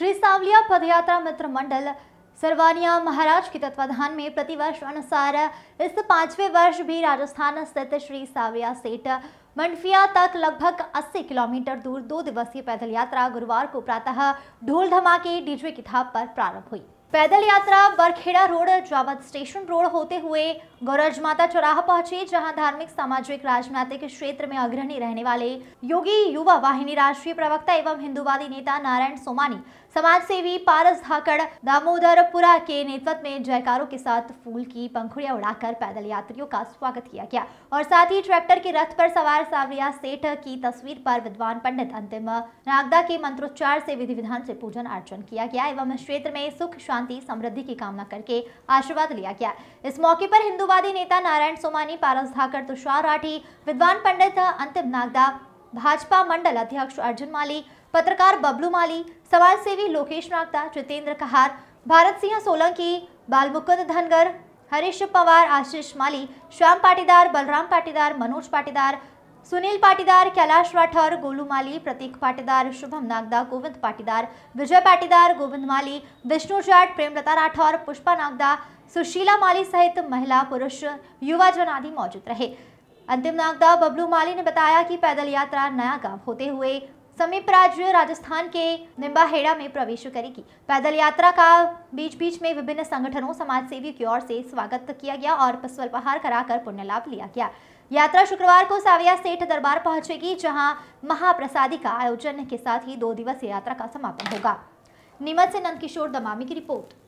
श्री सावलिया पदयात्रा मित्र मंडल सरवानिया महाराज के तत्वाधान में प्रतिवर्ष अनुसार इस पांचवें वर्ष भी राजस्थान स्थित श्री सावलिया सेठ मंडफिया तक लगभग 80 किलोमीटर दूर दो दिवसीय पैदल यात्रा गुरुवार को प्रातः ढोल धमाके डीजे की थाप पर प्रारंभ हुई पैदल यात्रा Barkheda road Jawat station road होते हुए गौरज माता चौराहा पहुंची जहां धार्मिक सामाजिक राजनीतिक क्षेत्र में अग्रणी रहने वाले योगी युवा वाहिनी राष्ट्रीय प्रवक्ता एवं हिंदुवादी नेता नारायण सोमानी समाज सेवी पारस धाकड़ दामोदरपुरा के नेतृत्व में जयकारों के साथ फूल की पंखुड़ियां उड़ाकर पैदल यात्रियों का स्वागत किया गया और साथ ही ट्रैक्टर के रथ पर सवार सावरिया सेठ की तस्वीर पर विद्वान पंडित अंतिम नागदा के मंत्रोच्चार से विधि विधान से पूजन अर्चन किया गया एवं क्षेत्र में सुख शांति समृद्धि की कामना करके आशीर्वाद लिया गया इस मौके पर हिंदुवादी नेता नारायण सोमानी पारस धाकर तुषार राठी विद्वान पंडित अंतिम नागदा भाजपा मंडल अध्यक्ष अर्जुन माली पत्रकार बबलू माली समाजसेवी लोकेश नागता जितेंद्र कहार भारत सिंह सोलंकी बालमुकुंद धनगर हरीश पवार आशीष माली श्याम पाटीदार बलराम पाटीदार मनोज पाटीदार सुनील पाटीदार कैलाश राठौर गोलू माली प्रतीक पाटीदार शुभम नागदा गोविंद पाटीदार विजय पाटीदार गोविंद माली विष्णु जाट प्रेमलता राठौर पुष्पा नागदा सुशीला माली सहित महिला पुरुष युवा जन आदि मौजूद रहे अंतिम नागदा बबलू माली ने बताया कि पैदल यात्रा नया गांव होते हुए समीप राज्य राजस्थान के निम्बाहेड़ा में प्रवेश करेगी पैदल यात्रा का बीच बीच में विभिन्न संगठनों समाज सेवी की ओर से स्वागत किया गया और पुष्पहार कराकर पुण्य लाभ लिया गया यात्रा शुक्रवार को साविया सेठ दरबार पहुंचेगी जहां महाप्रसादी का आयोजन के साथ ही दो दिवसीय यात्रा का समापन होगा नीमच से नंद किशोर दमामी की रिपोर्ट